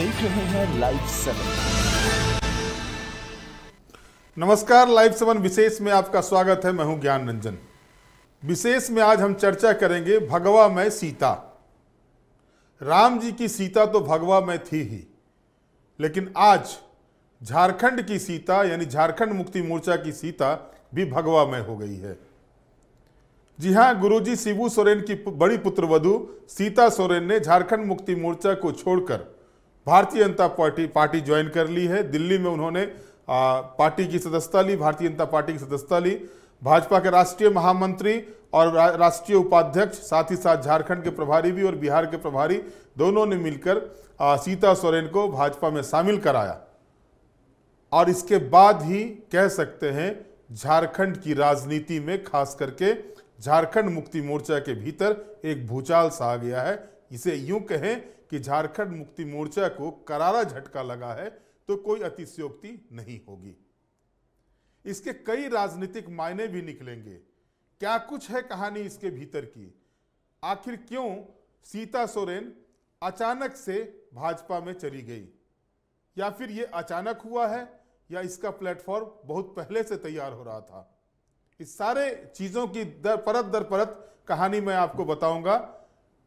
देख रहे हैं लाइव सेवन नमस्कार लाइव सेवन विशेष में आपका स्वागत है मैं हूं ज्ञान रंजन विशेष में आज हम चर्चा करेंगे भगवा में सीता राम जी की सीता तो भगवा में थी ही लेकिन आज झारखंड की सीता यानी झारखंड मुक्ति मोर्चा की सीता भी भगवा में हो गई है जी हां गुरुजी शिबू सोरेन की बड़ी पुत्रवधु सीता सोरेन ने झारखंड मुक्ति मोर्चा को छोड़कर भारतीय जनता पार्टी पार्टी ज्वाइन कर ली है दिल्ली में उन्होंने आ, पार्टी की सदस्यता ली भारतीय जनता पार्टी की सदस्यता ली भाजपा के राष्ट्रीय महामंत्री और रा, राष्ट्रीय उपाध्यक्ष साथ ही साथ झारखंड के प्रभारी भी और बिहार के प्रभारी दोनों ने मिलकर आ, सीता सोरेन को भाजपा में शामिल कराया और इसके बाद ही कह सकते हैं झारखंड की राजनीति में खास करके झारखंड मुक्ति मोर्चा के भीतर एक भूचाल सा आ गया है इसे यूं कहें कि झारखंड मुक्ति मोर्चा को करारा झटका लगा है तो कोई अतिशयोक्ति नहीं होगी इसके कई राजनीतिक मायने भी निकलेंगे क्या कुछ है कहानी इसके भीतर की आखिर क्यों सीता सोरेन अचानक से भाजपा में चली गई या फिर ये अचानक हुआ है या इसका प्लेटफॉर्म बहुत पहले से तैयार हो रहा था इस सारे चीज़ों की दर परत दर परत कहानी मैं आपको बताऊंगा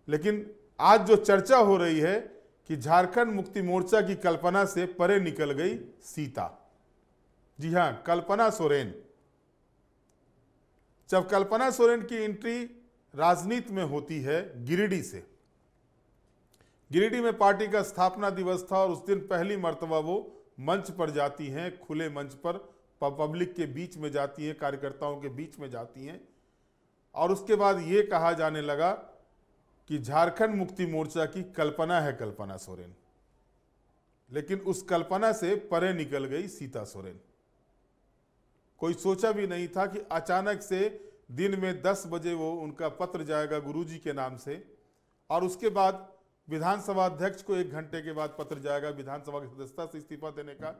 लेकिन आज जो चर्चा हो रही है कि झारखंड मुक्ति मोर्चा की कल्पना से परे निकल गई सीता जी हां कल्पना सोरेन जब कल्पना सोरेन की एंट्री राजनीति में होती है गिरिडीह से गिरिडीह में पार्टी का स्थापना दिवस था और उस दिन पहली मरतबा वो मंच पर जाती हैं खुले मंच पर पब्लिक के बीच में जाती हैं कार्यकर्ताओं के बीच में जाती हैं और उसके बाद ये कहा जाने लगा कि झारखंड मुक्ति मोर्चा की कल्पना है कल्पना सोरेन लेकिन उस कल्पना से परे निकल गई सीता सोरेन कोई सोचा भी नहीं था कि अचानक से दिन में 10 बजे वो उनका पत्र जाएगा गुरुजी के नाम से और उसके बाद विधानसभा अध्यक्ष को एक घंटे के बाद पत्र जाएगा विधानसभा की सदस्यता से इस्तीफा देने का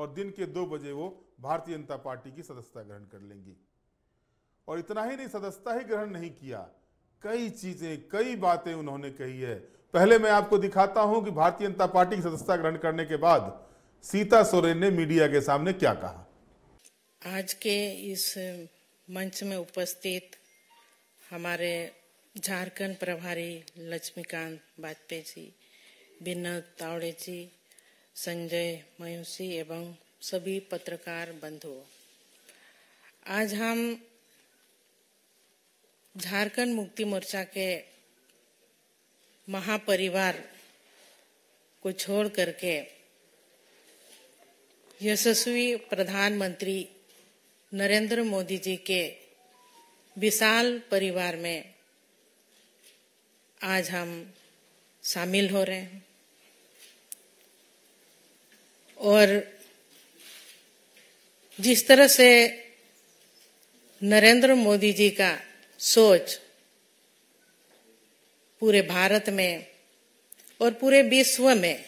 और दिन के दो बजे वो भारतीय जनता पार्टी की सदस्यता ग्रहण कर लेंगी और इतना ही नहीं सदस्यता ही ग्रहण नहीं किया कई चीजें कई बातें उन्होंने कही है पहले मैं आपको दिखाता हूं कि भारतीय जनता पार्टी की सदस्यता ग्रहण करने के बाद सीता सोरेन ने मीडिया के सामने क्या कहा आज के इस मंच में उपस्थित हमारे झारखंड प्रभारी लक्ष्मीकांत वाजपेयी जी विनोद तावड़े जी संजय मयूसी एवं सभी पत्रकार बंधुओं आज हम झारखंड मुक्ति मोर्चा के महापरिवार को छोड़ करके यशस्वी प्रधानमंत्री नरेंद्र मोदी जी के विशाल परिवार में आज हम शामिल हो रहे हैं और जिस तरह से नरेंद्र मोदी जी का सोच पूरे भारत में और पूरे विश्व में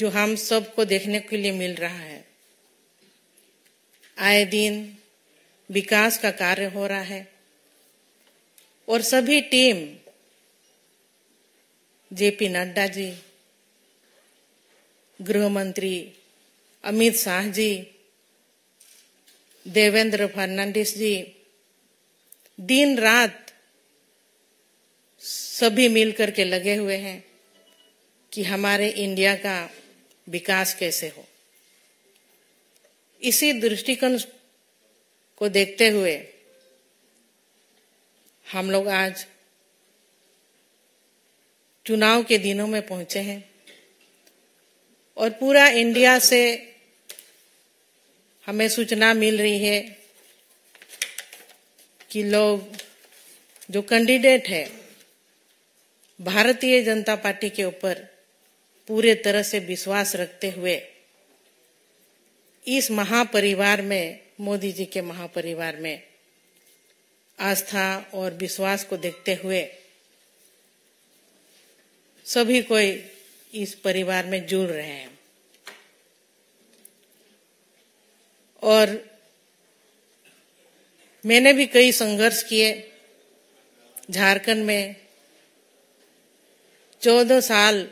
जो हम सबको देखने के लिए मिल रहा है आए दिन विकास का कार्य हो रहा है और सभी टीम जेपी नड्डा जी गृह मंत्री अमित शाह जी देवेंद्र फर्नांडिस जी दिन रात सभी मिलकर के लगे हुए हैं कि हमारे इंडिया का विकास कैसे हो इसी दृष्टिकोण को देखते हुए हम लोग आज चुनाव के दिनों में पहुंचे हैं और पूरा इंडिया से हमें सूचना मिल रही है कि लोग जो कैंडिडेट है भारतीय जनता पार्टी के ऊपर पूरे तरह से विश्वास रखते हुए इस महापरिवार में मोदी जी के महापरिवार में आस्था और विश्वास को देखते हुए सभी कोई इस परिवार में जुड़ रहे हैं और मैंने भी कई संघर्ष किए झारखंड में चौदह साल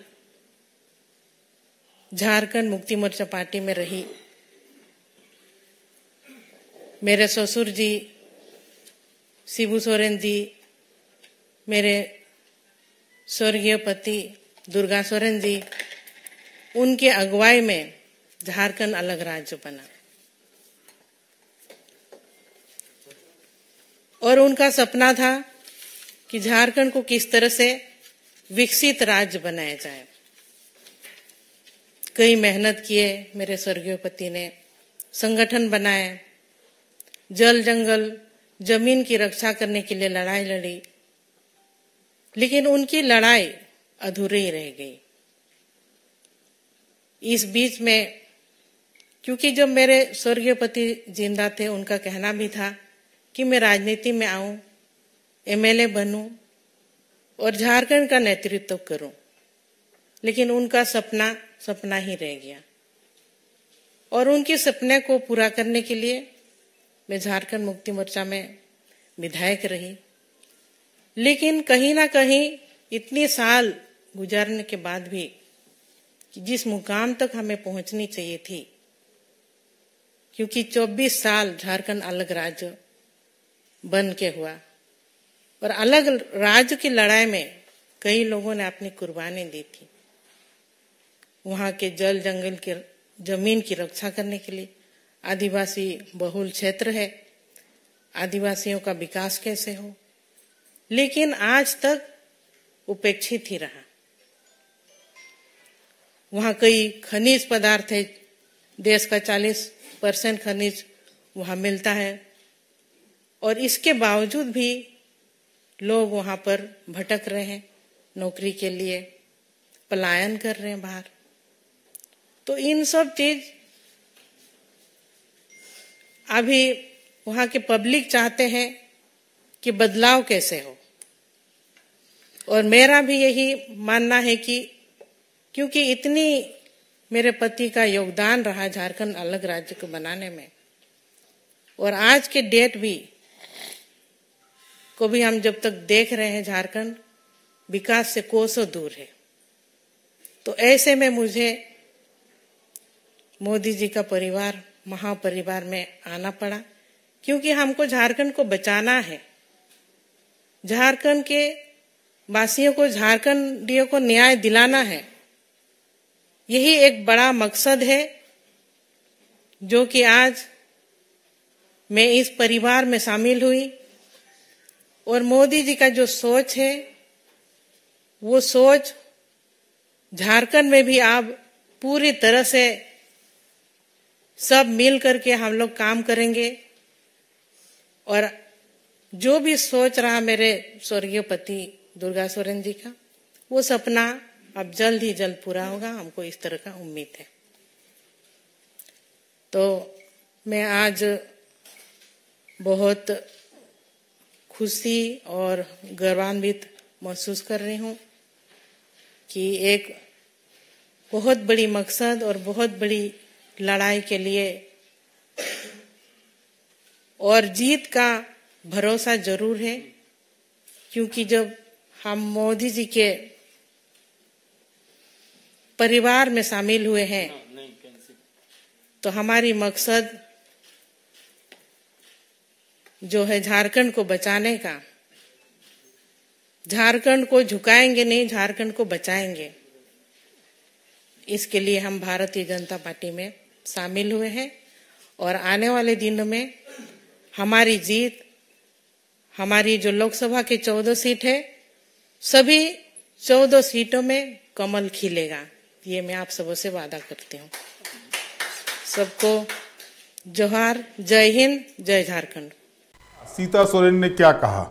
झारखंड मुक्ति मोर्चा पार्टी में रही मेरे ससुर जी शिबू सोरेन जी मेरे स्वर्गीय पति दुर्गा सोरेन जी उनके अगुवाई में झारखंड अलग राज्य बना और उनका सपना था कि झारखंड को किस तरह से विकसित राज्य बनाया जाए कई मेहनत किए मेरे स्वर्गीय पति ने संगठन बनाए जल जंगल जमीन की रक्षा करने के लिए लड़ाई लड़ी लेकिन उनकी लड़ाई अधूरी रह गई इस बीच में क्योंकि जब मेरे स्वर्गीय पति जिंदा थे उनका कहना भी था कि मैं राजनीति में आऊं एमएलए बनूं और झारखंड का नेतृत्व करूं लेकिन उनका सपना सपना ही रह गया और उनके सपने को पूरा करने के लिए मैं झारखंड मुक्ति मोर्चा में विधायक रही लेकिन कहीं ना कहीं इतने साल गुजारने के बाद भी जिस मुकाम तक हमें पहुंचनी चाहिए थी क्योंकि 24 साल झारखंड अलग राज्य बन के हुआ और अलग राज्य की लड़ाई में कई लोगों ने अपनी कुर्बानी दी थी वहां के जल जंगल के जमीन की रक्षा करने के लिए आदिवासी बहुल क्षेत्र है आदिवासियों का विकास कैसे हो लेकिन आज तक उपेक्षित ही रहा वहां कई खनिज पदार्थ है देश का 40 परसेंट खनिज वहां मिलता है और इसके बावजूद भी लोग वहां पर भटक रहे हैं नौकरी के लिए पलायन कर रहे हैं बाहर तो इन सब चीज अभी वहां के पब्लिक चाहते हैं कि बदलाव कैसे हो और मेरा भी यही मानना है कि क्योंकि इतनी मेरे पति का योगदान रहा झारखंड अलग राज्य को बनाने में और आज के डेट भी को भी हम जब तक देख रहे हैं झारखंड विकास से कोसों दूर है तो ऐसे में मुझे मोदी जी का परिवार महापरिवार में आना पड़ा क्योंकि हमको झारखंड को बचाना है झारखंड के वासियों को झारखंडियों को न्याय दिलाना है यही एक बड़ा मकसद है जो कि आज मैं इस परिवार में शामिल हुई और मोदी जी का जो सोच है वो सोच झारखंड में भी आप पूरी तरह से सब मिल करके हम लोग काम करेंगे और जो भी सोच रहा मेरे स्वर्गीय पति दुर्गा सोरेन जी का वो सपना अब जल्द ही जल्द पूरा होगा हमको इस तरह का उम्मीद है तो मैं आज बहुत खुशी और गौरवान्वित महसूस कर रही हूँ कि एक बहुत बड़ी मकसद और बहुत बड़ी लड़ाई के लिए और जीत का भरोसा जरूर है क्योंकि जब हम मोदी जी के परिवार में शामिल हुए हैं तो हमारी मकसद जो है झारखंड को बचाने का झारखंड को झुकाएंगे नहीं झारखंड को बचाएंगे इसके लिए हम भारतीय जनता पार्टी में शामिल हुए हैं और आने वाले दिनों में हमारी जीत हमारी जो लोकसभा की चौदह सीट है सभी चौदह सीटों में कमल खिलेगा ये मैं आप सबों से वादा करती हूँ सबको जोहार जय हिंद जय झारखंड सीता सोरेन ने क्या कहा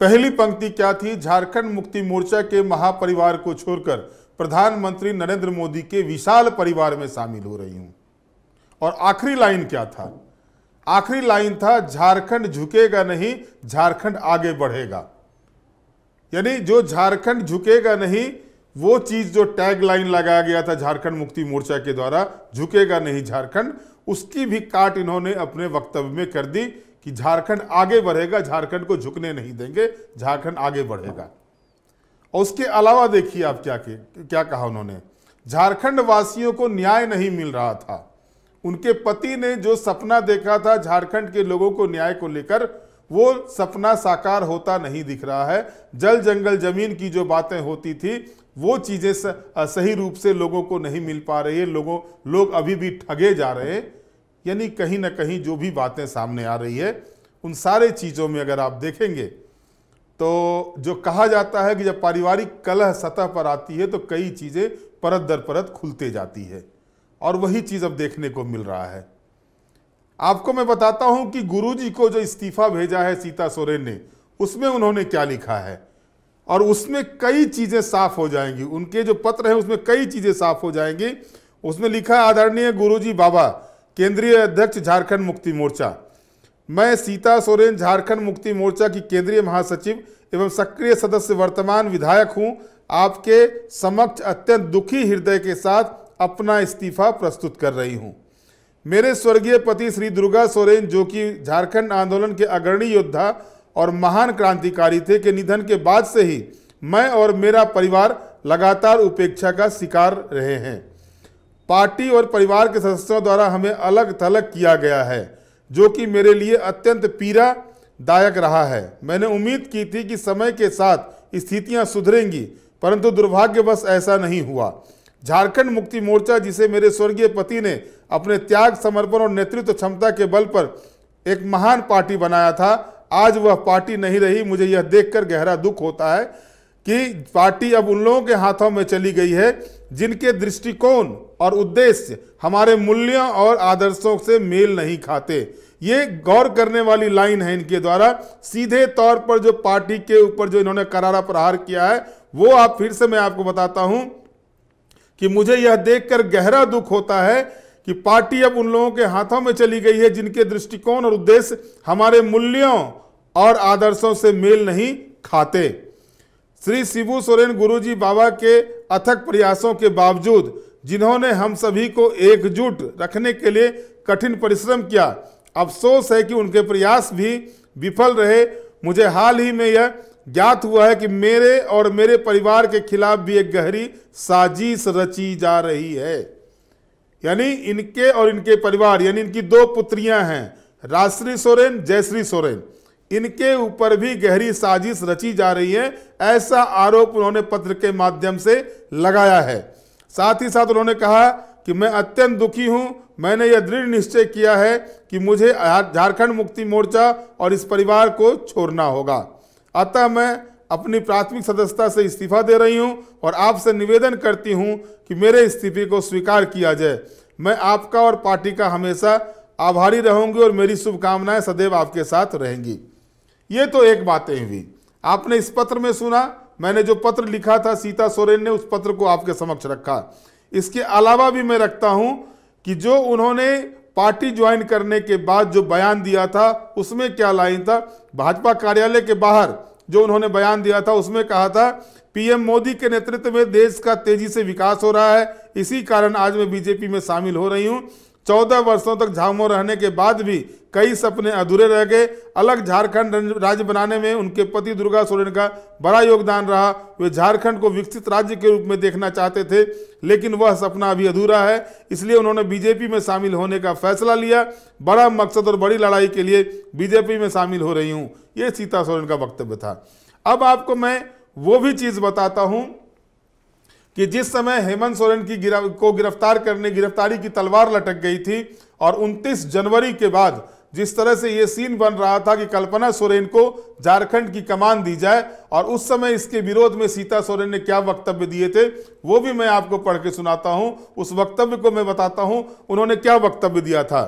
पहली पंक्ति क्या थी झारखंड मुक्ति मोर्चा के महापरिवार को छोड़कर प्रधानमंत्री नरेंद्र मोदी के विशाल परिवार में शामिल हो रही हूं और आखिरी लाइन क्या था आखिरी लाइन था झारखंड झुकेगा नहीं झारखंड आगे बढ़ेगा यानी जो झारखंड झुकेगा नहीं वो चीज जो टैग लाइन लगाया गया था झारखंड मुक्ति मोर्चा के द्वारा झुकेगा नहीं झारखंड उसकी भी काट इन्होंने अपने वक्तव्य में कर दी कि झारखंड आगे बढ़ेगा झारखंड को झुकने नहीं देंगे झारखंड आगे बढ़ेगा और उसके अलावा देखिए आप क्या के, क्या कहा उन्होंने झारखंड वासियों को न्याय नहीं मिल रहा था उनके पति ने जो सपना देखा था झारखंड के लोगों को न्याय को लेकर वो सपना साकार होता नहीं दिख रहा है जल जंगल जमीन की जो बातें होती थी वो चीज़ें सही रूप से लोगों को नहीं मिल पा रही है लोगों लोग अभी भी ठगे जा रहे हैं यानी कहीं ना कहीं जो भी बातें सामने आ रही है उन सारे चीज़ों में अगर आप देखेंगे तो जो कहा जाता है कि जब पारिवारिक कलह सतह पर आती है तो कई चीज़ें परत दर परत खुलते जाती है और वही चीज़ अब देखने को मिल रहा है आपको मैं बताता हूं कि गुरुजी को जो इस्तीफा भेजा है सीता सोरेन ने उसमें उन्होंने क्या लिखा है और उसमें कई चीज़ें साफ हो जाएंगी उनके जो पत्र हैं उसमें कई चीज़ें साफ हो जाएंगी उसमें लिखा आदरणीय गुरुजी बाबा केंद्रीय अध्यक्ष झारखंड मुक्ति मोर्चा मैं सीता सोरेन झारखंड मुक्ति मोर्चा की केंद्रीय महासचिव एवं सक्रिय सदस्य वर्तमान विधायक हूँ आपके समक्ष अत्यंत दुखी हृदय के साथ अपना इस्तीफा प्रस्तुत कर रही हूँ मेरे स्वर्गीय पति श्री दुर्गा सोरेन जो कि झारखंड आंदोलन के अग्रणी योद्धा और महान क्रांतिकारी थे के निधन के बाद से ही मैं और मेरा परिवार लगातार उपेक्षा का शिकार रहे हैं पार्टी और परिवार के सदस्यों द्वारा हमें अलग थलग किया गया है जो कि मेरे लिए अत्यंत पीड़ा दायक रहा है मैंने उम्मीद की थी कि समय के साथ स्थितियां सुधरेंगी परंतु दुर्भाग्यवश ऐसा नहीं हुआ झारखंड मुक्ति मोर्चा जिसे मेरे स्वर्गीय पति ने अपने त्याग समर्पण और नेतृत्व क्षमता के बल पर एक महान पार्टी बनाया था आज वह पार्टी नहीं रही मुझे यह देखकर गहरा दुख होता है कि पार्टी अब उन लोगों के हाथों में चली गई है जिनके दृष्टिकोण और उद्देश्य हमारे मूल्यों और आदर्शों से मेल नहीं खाते ये गौर करने वाली लाइन है इनके द्वारा सीधे तौर पर जो पार्टी के ऊपर जो इन्होंने करारा प्रहार किया है वो आप फिर से मैं आपको बताता हूं कि मुझे यह देखकर गहरा दुख होता है कि पार्टी अब उन लोगों के हाथों में चली गई है जिनके दृष्टिकोण और उद्देश्य हमारे मूल्यों और आदर्शों से मेल नहीं खाते श्री शिबू सोरेन गुरुजी बाबा के अथक प्रयासों के बावजूद जिन्होंने हम सभी को एकजुट रखने के लिए कठिन परिश्रम किया अफसोस है कि उनके प्रयास भी विफल रहे मुझे हाल ही में यह ज्ञात हुआ है कि मेरे और मेरे परिवार के खिलाफ भी एक गहरी साजिश रची जा रही है यानी इनके और इनके परिवार यानी इनकी दो पुत्रियां हैं राजश्री सोरेन जयश्री सोरेन इनके ऊपर भी गहरी साजिश रची जा रही है ऐसा आरोप उन्होंने पत्र के माध्यम से लगाया है साथ ही साथ उन्होंने कहा कि मैं अत्यंत दुखी हूं मैंने यह दृढ़ निश्चय किया है कि मुझे झारखंड मुक्ति मोर्चा और इस परिवार को छोड़ना होगा अतः मैं अपनी प्राथमिक सदस्यता से इस्तीफा दे रही हूं और आपसे निवेदन करती हूं कि मेरे इस्तीफे को स्वीकार किया जाए मैं आपका और पार्टी का हमेशा आभारी रहूंगी और मेरी शुभकामनाएं सदैव आपके साथ रहेंगी ये तो एक बातें हुई आपने इस पत्र में सुना मैंने जो पत्र लिखा था सीता सोरेन ने उस पत्र को आपके समक्ष रखा इसके अलावा भी मैं रखता हूं कि जो उन्होंने पार्टी ज्वाइन करने के बाद जो बयान दिया था उसमें क्या लाइन था भाजपा कार्यालय के बाहर जो उन्होंने बयान दिया था उसमें कहा था पीएम मोदी के नेतृत्व में देश का तेजी से विकास हो रहा है इसी कारण आज मैं बीजेपी में शामिल हो रही हूं चौदह वर्षों तक झामो रहने के बाद भी कई सपने अधूरे रह गए अलग झारखंड राज्य बनाने में उनके पति दुर्गा सोरेन का बड़ा योगदान रहा वे झारखंड को विकसित राज्य के रूप में देखना चाहते थे लेकिन वह सपना अभी अधूरा है इसलिए उन्होंने बीजेपी में शामिल होने का फैसला लिया बड़ा मकसद और बड़ी लड़ाई के लिए बीजेपी में शामिल हो रही हूँ ये सीता सोरेन का वक्तव्य था अब आपको मैं वो भी चीज़ बताता हूँ कि जिस समय हेमंत सोरेन की गिरा, को गिरफ्तार करने गिरफ्तारी की तलवार लटक गई थी और 29 जनवरी के बाद जिस तरह से ये सीन बन रहा था कि कल्पना सोरेन को झारखंड की कमान दी जाए और उस समय इसके विरोध में सीता सोरेन ने क्या वक्तव्य दिए थे वो भी मैं आपको पढ़ के सुनाता हूँ उस वक्तव्य को मैं बताता हूँ उन्होंने क्या वक्तव्य दिया था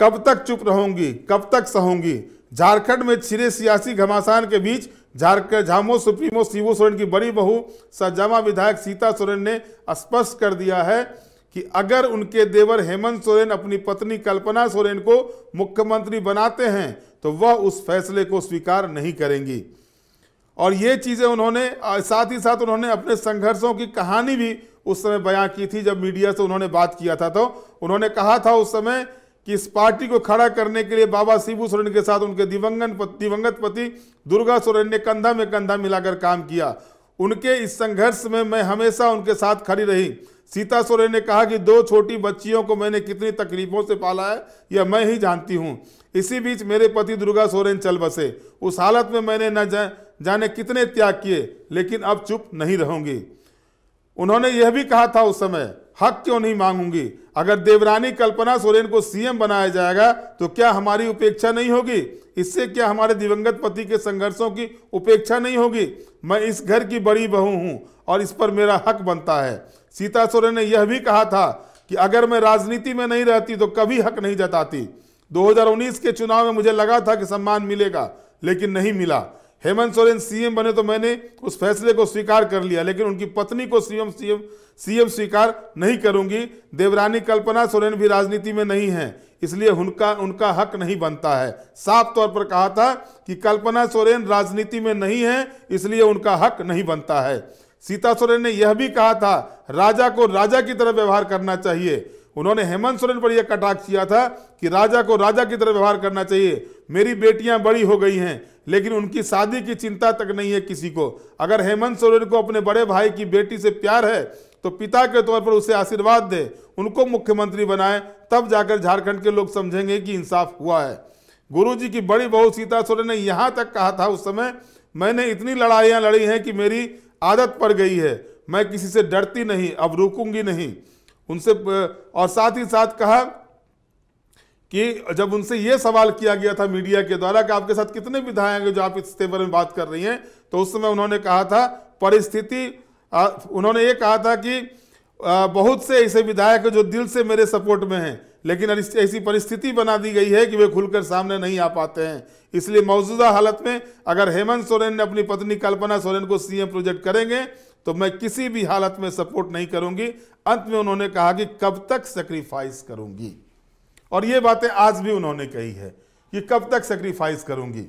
कब तक चुप रहूंगी कब तक सहूंगी झारखंड में छिरे सियासी घमासान के बीच झारखंड झामो सुप्रीमो शिवू सोरेन की बड़ी बहू सजामा विधायक सीता सोरेन ने स्पष्ट कर दिया है कि अगर उनके देवर हेमंत सोरेन अपनी पत्नी कल्पना सोरेन को मुख्यमंत्री बनाते हैं तो वह उस फैसले को स्वीकार नहीं करेंगी और ये चीज़ें उन्होंने साथ ही साथ उन्होंने अपने संघर्षों की कहानी भी उस समय बयां की थी जब मीडिया से उन्होंने बात किया था तो उन्होंने कहा था उस समय कि इस पार्टी को खड़ा करने के लिए बाबा शिबू सोरेन के साथ उनके दिवंगन दिवंगत पति दुर्गा सोरेन ने कंधा में कंधा मिलाकर काम किया उनके इस संघर्ष में मैं हमेशा उनके साथ खड़ी रही सीता सोरेन ने कहा कि दो छोटी बच्चियों को मैंने कितनी तकलीफों से पाला है यह मैं ही जानती हूँ इसी बीच मेरे पति दुर्गा सोरेन चल बसे उस हालत में मैंने न जा, जाने कितने त्याग किए लेकिन अब चुप नहीं रहूंगी उन्होंने यह भी कहा था उस समय हक क्यों नहीं मांगूंगी अगर देवरानी कल्पना सोरेन को सीएम बनाया जाएगा तो क्या हमारी उपेक्षा नहीं होगी इससे क्या हमारे दिवंगत पति के संघर्षों की उपेक्षा नहीं होगी मैं इस घर की बड़ी बहू हूं और इस पर मेरा हक बनता है सीता सोरेन ने यह भी कहा था कि अगर मैं राजनीति में नहीं रहती तो कभी हक नहीं जताती 2019 के चुनाव में मुझे लगा था कि सम्मान मिलेगा लेकिन नहीं मिला हेमंत सोरेन सीएम बने तो मैंने उस फैसले को स्वीकार कर लिया लेकिन उनकी पत्नी को सीएम सीएम सीएम स्वीकार नहीं करूंगी देवरानी कल्पना सोरेन भी राजनीति में नहीं है इसलिए उनका उनका हक नहीं बनता है साफ तौर पर कहा था कि कल्पना सोरेन राजनीति में नहीं है इसलिए उनका हक नहीं बनता है सीता सोरेन ने यह भी कहा था राजा को राजा की तरह व्यवहार करना चाहिए उन्होंने हेमंत सोरेन पर यह कटाक्ष किया था कि राजा को राजा की तरह व्यवहार करना चाहिए मेरी बेटियां बड़ी हो गई हैं लेकिन उनकी शादी की चिंता तक नहीं है किसी को अगर हेमंत सोरेन को अपने बड़े भाई की बेटी से प्यार है तो पिता के तौर पर उसे आशीर्वाद दे उनको मुख्यमंत्री बनाए तब जाकर झारखंड के लोग समझेंगे कि इंसाफ हुआ है गुरु जी की बड़ी बहू सीता सोरेन ने यहाँ तक कहा था उस समय मैंने इतनी लड़ाइयाँ लड़ी हैं कि मेरी आदत पड़ गई है मैं किसी से डरती नहीं अब रुकूंगी नहीं उनसे और साथ ही साथ कहा कि जब उनसे ये सवाल किया गया था मीडिया के द्वारा कि आपके साथ कितने विधायक हैं जो आप इस्तीफे में बात कर रही हैं तो उस समय उन्होंने कहा था परिस्थिति आ, उन्होंने ये कहा था कि आ, बहुत से ऐसे विधायक जो दिल से मेरे सपोर्ट में हैं लेकिन ऐसी परिस्थिति बना दी गई है कि वे खुलकर सामने नहीं आ पाते हैं इसलिए मौजूदा हालत में अगर हेमंत सोरेन ने अपनी पत्नी कल्पना सोरेन को सीएम प्रोजेक्ट करेंगे तो मैं किसी भी हालत में सपोर्ट नहीं करूंगी अंत में उन्होंने कहा कि कब तक सेक्रीफाइस करूंगी और ये बातें आज भी उन्होंने कही है कि कब तक सेक्रीफाइस करूंगी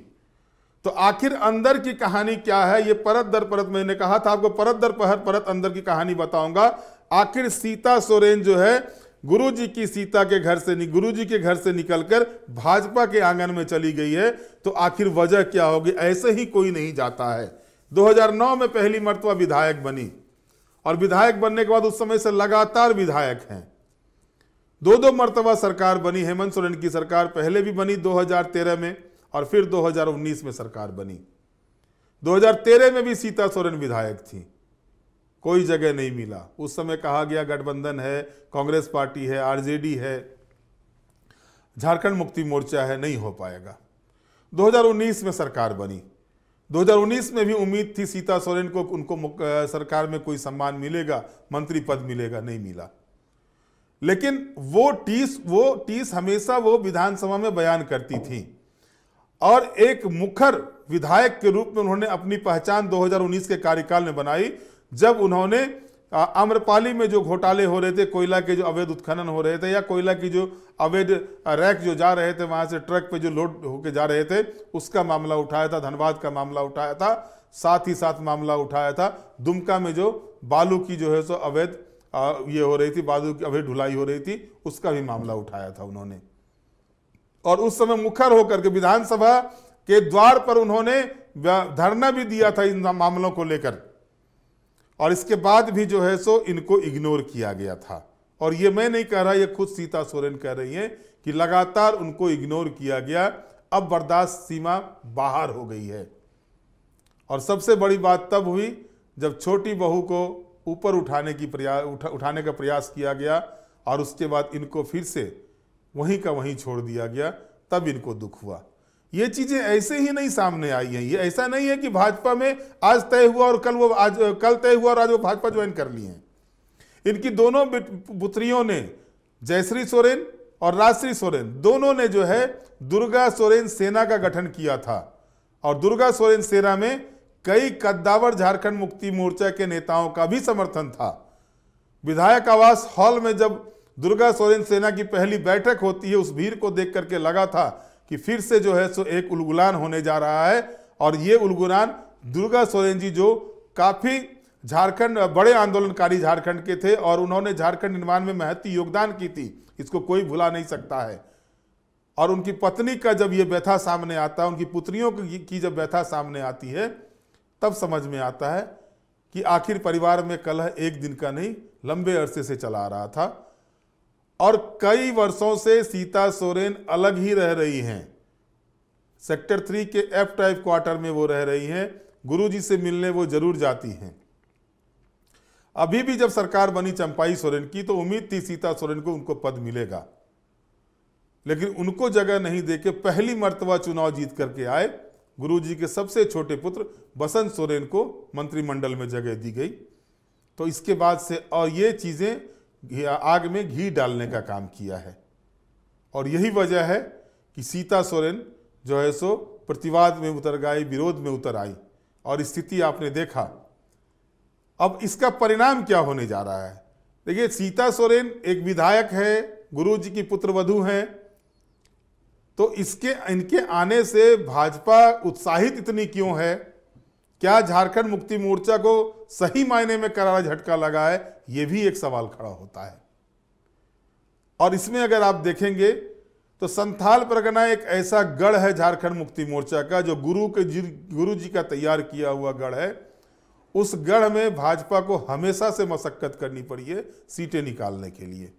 तो आखिर अंदर की कहानी क्या है ये परत दर परत मैंने कहा था आपको परत दर पर परत अंदर की कहानी बताऊंगा आखिर सीता सोरेन जो है गुरु जी की सीता के घर से गुरु जी के घर से निकलकर भाजपा के आंगन में चली गई है तो आखिर वजह क्या होगी ऐसे ही कोई नहीं जाता है 2009 में पहली मरतबा विधायक बनी और विधायक बनने के बाद उस समय से लगातार विधायक हैं दो दो मरतबा सरकार बनी हेमंत सोरेन की सरकार पहले भी बनी दो में और फिर 2019 में सरकार बनी 2013 में भी सीता सोरेन विधायक थी कोई जगह नहीं मिला उस समय कहा गया गठबंधन है कांग्रेस पार्टी है आरजेडी है झारखंड मुक्ति मोर्चा है नहीं हो पाएगा 2019 में सरकार बनी 2019 में भी उम्मीद थी सीता सोरेन को उनको सरकार में कोई सम्मान मिलेगा मंत्री पद मिलेगा नहीं मिला लेकिन वो टीस वो टीस हमेशा वो विधानसभा में बयान करती थी और एक मुखर विधायक के रूप में उन्होंने अपनी पहचान 2019 के कार्यकाल में बनाई जब उन्होंने आम्रपाली में जो घोटाले हो रहे थे कोयला के जो अवैध उत्खनन हो रहे थे या कोयला की जो अवैध रैक जो जा रहे थे वहाँ से ट्रक पे जो लोड होके जा रहे थे उसका मामला उठाया था धनबाद का मामला उठाया था साथ ही साथ मामला उठाया था दुमका में जो बालू की जो है सो अवैध ये हो रही थी बालू की अवैध ढुलाई हो रही थी उसका भी मामला उठाया था उन्होंने और उस समय मुखर होकर के विधानसभा के द्वार पर उन्होंने धरना भी दिया था इन मामलों को लेकर और इसके बाद भी जो है सो इनको इग्नोर किया गया था और ये मैं नहीं कह रहा ये खुद सीता सोरेन कह रही हैं कि लगातार उनको इग्नोर किया गया अब बर्दाश्त सीमा बाहर हो गई है और सबसे बड़ी बात तब हुई जब छोटी बहू को ऊपर उठाने की प्रयास उठा, उठाने का प्रयास किया गया और उसके बाद इनको फिर से वहीं का वहीं छोड़ दिया गया तब इनको दुख हुआ ये चीजें ऐसे ही नहीं सामने आई हैं ये ऐसा नहीं है कि भाजपा में आज तय हुआ और कल वो आज कल तय हुआ और आज वो भाजपा ज्वाइन कर ली है इनकी दोनों पुत्रियों ने जयश्री सोरेन और राजश्री सोरेन दोनों ने जो है दुर्गा सोरेन सेना का गठन किया था और दुर्गा सोरेन सेना में कई कद्दावर झारखंड मुक्ति मोर्चा के नेताओं का भी समर्थन था विधायक आवास हॉल में जब दुर्गा सोरेन सेना की पहली बैठक होती है उस भीड़ को देख करके लगा था कि फिर से जो है सो एक उलगुलान होने जा रहा है और ये उलगुलान दुर्गा सोरेन जी जो काफ़ी झारखंड बड़े आंदोलनकारी झारखंड के थे और उन्होंने झारखंड निर्माण में महती योगदान की थी इसको कोई भुला नहीं सकता है और उनकी पत्नी का जब ये व्यथा सामने आता है उनकी पुत्रियों की जब व्यथा सामने आती है तब समझ में आता है कि आखिर परिवार में कलह एक दिन का नहीं लंबे अरसे से चला आ रहा था और कई वर्षों से सीता सोरेन अलग ही रह रही हैं सेक्टर थ्री के एफ टाइप क्वार्टर में वो रह रही हैं गुरुजी से मिलने वो जरूर जाती हैं अभी भी जब सरकार बनी चंपाई सोरेन की तो उम्मीद थी सीता सोरेन को उनको पद मिलेगा लेकिन उनको जगह नहीं दे के पहली मर्तबा चुनाव जीत करके आए गुरुजी के सबसे छोटे पुत्र बसंत सोरेन को मंत्रिमंडल में जगह दी गई तो इसके बाद से और ये चीज़ें आग में घी डालने का काम किया है और यही वजह है कि सीता सोरेन जो है सो प्रतिवाद में उतर गई विरोध में उतर आई और स्थिति आपने देखा अब इसका परिणाम क्या होने जा रहा है देखिए सीता सोरेन एक विधायक है गुरु जी की पुत्रवधु हैं तो इसके इनके आने से भाजपा उत्साहित इतनी क्यों है क्या झारखंड मुक्ति मोर्चा को सही मायने में करारा झटका लगा है यह भी एक सवाल खड़ा होता है और इसमें अगर आप देखेंगे तो संथाल परगना एक ऐसा गढ़ है झारखंड मुक्ति मोर्चा का जो गुरु के गुरु जी का तैयार किया हुआ गढ़ है उस गढ़ में भाजपा को हमेशा से मशक्कत करनी पड़ी है सीटें निकालने के लिए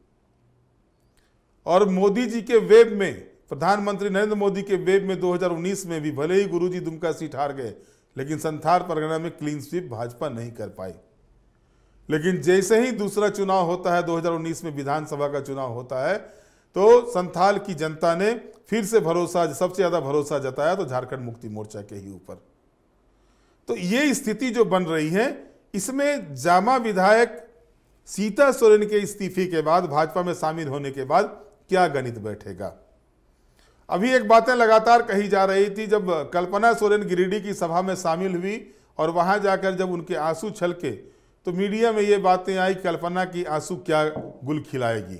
और मोदी जी के वेब में प्रधानमंत्री नरेंद्र मोदी के वेब में 2019 में भी भले ही गुरुजी दुमका सीट हार गए लेकिन संथार परगना में क्लीन स्वीप भाजपा नहीं कर पाई लेकिन जैसे ही दूसरा चुनाव होता है 2019 में विधानसभा का चुनाव होता है तो संथाल की जनता ने फिर से भरोसा सबसे ज़्यादा भरोसा जताया तो झारखंड मुक्ति मोर्चा के ही ऊपर तो ये स्थिति जो बन रही है इसमें जामा विधायक सीता सोरेन के इस्तीफे के बाद भाजपा में शामिल होने के बाद क्या गणित बैठेगा अभी एक बातें लगातार कही जा रही थी जब कल्पना सोरेन गिरिडीह की सभा में शामिल हुई और वहां जाकर जब उनके आंसू छलके तो मीडिया में ये बातें आई कल्पना की आंसू क्या गुल खिलाएगी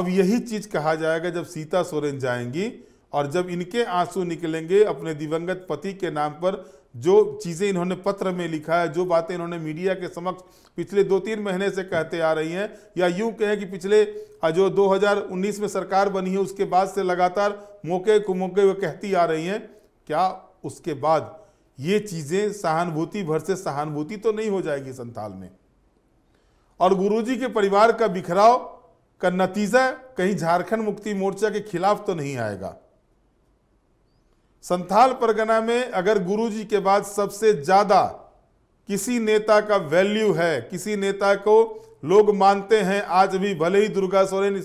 अब यही चीज़ कहा जाएगा जब सीता सोरेन जाएंगी और जब इनके आंसू निकलेंगे अपने दिवंगत पति के नाम पर जो चीज़ें इन्होंने पत्र में लिखा है जो बातें इन्होंने मीडिया के समक्ष पिछले दो तीन महीने से कहते आ रही हैं या यूं कहें कि पिछले जो 2019 में सरकार बनी है उसके बाद से लगातार मौके को मौके वे कहती आ रही हैं क्या उसके बाद ये चीज़ें सहानुभूति भर से सहानुभूति तो नहीं हो जाएगी संथाल में और गुरुजी के परिवार का बिखराव का नतीजा कहीं झारखंड मुक्ति मोर्चा के खिलाफ तो नहीं आएगा संथाल परगना में अगर गुरुजी के बाद सबसे ज़्यादा किसी नेता का वैल्यू है किसी नेता को लोग मानते हैं आज भी भले ही दुर्गा सोरेन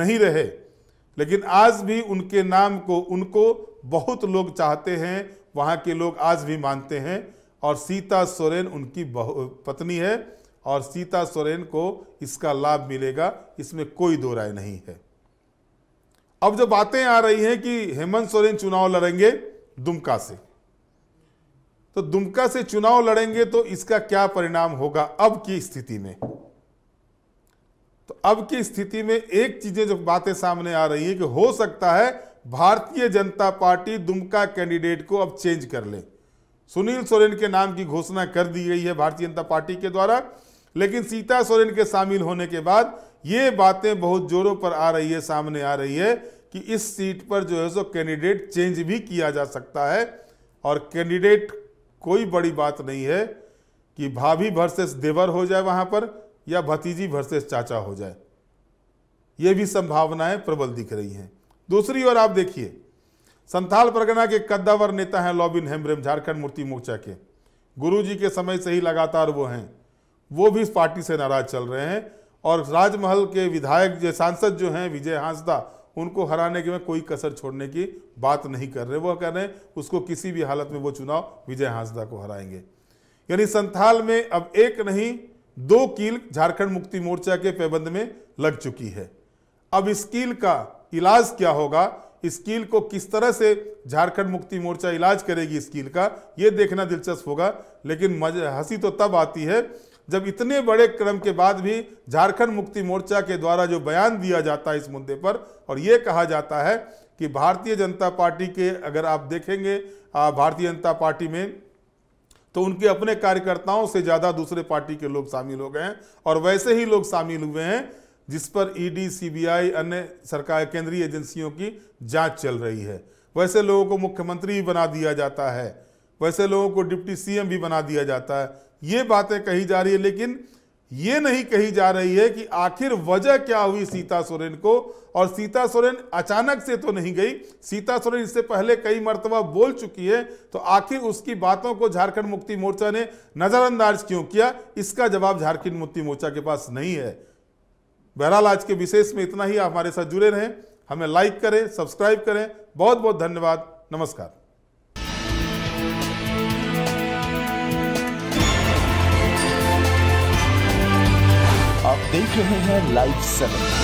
नहीं रहे लेकिन आज भी उनके नाम को उनको बहुत लोग चाहते हैं वहाँ के लोग आज भी मानते हैं और सीता सोरेन उनकी पत्नी है और सीता सोरेन को इसका लाभ मिलेगा इसमें कोई दो राय नहीं है अब जो बातें आ रही हैं कि हेमंत सोरेन चुनाव लड़ेंगे दुमका से तो दुमका से चुनाव लड़ेंगे तो इसका क्या परिणाम होगा अब की स्थिति में तो अब की स्थिति में एक चीजें जो बातें सामने आ रही है कि हो सकता है भारतीय जनता पार्टी दुमका कैंडिडेट को अब चेंज कर ले सुनील सोरेन के नाम की घोषणा कर दी गई है भारतीय जनता पार्टी के द्वारा लेकिन सीता सोरेन के शामिल होने के बाद ये बातें बहुत जोरों पर आ रही है सामने आ रही है कि इस सीट पर जो है सो कैंडिडेट चेंज भी किया जा सकता है और कैंडिडेट कोई बड़ी बात नहीं है कि भाभी वर्सेस देवर हो जाए वहां पर या भतीजी वर्सेस चाचा हो जाए ये भी संभावनाएं प्रबल दिख रही हैं दूसरी ओर आप देखिए संथाल परगना के कद्दावर नेता हैं लॉबिन हेम्ब्रेम झारखंड मुक्ति मोर्चा के गुरुजी के समय से ही लगातार वो हैं वो भी इस पार्टी से नाराज चल रहे हैं और राजमहल के विधायक जो सांसद जो हैं विजय हांसदा उनको हराने के में कोई कसर छोड़ने की बात नहीं कर रहे वह कह रहे हैं उसको किसी भी हालत में वो चुनाव विजय हांसदा को हराएंगे यानी संथाल में अब एक नहीं दो कील झारखंड मुक्ति मोर्चा के पैबंद में लग चुकी है अब इस कील का इलाज क्या होगा इस कील को किस तरह से झारखंड मुक्ति मोर्चा इलाज करेगी इस कील का ये देखना दिलचस्प होगा लेकिन हंसी तो तब आती है जब इतने बड़े क्रम के बाद भी झारखंड मुक्ति मोर्चा के द्वारा जो बयान दिया जाता है इस मुद्दे पर और ये कहा जाता है कि भारतीय जनता पार्टी के अगर आप देखेंगे भारतीय जनता पार्टी में तो उनके अपने कार्यकर्ताओं से ज़्यादा दूसरे पार्टी के लोग शामिल हो गए हैं और वैसे ही लोग शामिल हुए हैं जिस पर ईडी सीबीआई अन्य सरकार केंद्रीय एजेंसियों की जांच चल रही है वैसे लोगों को मुख्यमंत्री बना दिया जाता है वैसे लोगों को डिप्टी सीएम भी बना दिया जाता है ये बातें कही जा रही है लेकिन ये नहीं कही जा रही है कि आखिर वजह क्या हुई सीता सोरेन को और सीता सोरेन अचानक से तो नहीं गई सीता सोरेन इससे पहले कई मरतबा बोल चुकी है तो आखिर उसकी बातों को झारखंड मुक्ति मोर्चा ने नज़रअंदाज क्यों किया इसका जवाब झारखंड मुक्ति मोर्चा के पास नहीं है बहरहाल आज के विशेष में इतना ही आप हमारे साथ जुड़े रहें हमें लाइक करें सब्सक्राइब करें बहुत बहुत धन्यवाद नमस्कार आप देख रहे हैं लाइव सेवन